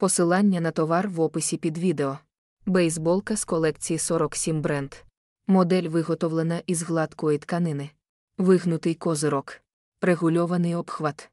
Посилання на товар в описі під відео. Бейсболка з колекції 47 бренд. Модель виготовлена із гладкої тканини. Вигнутий козирок. Регульований обхват.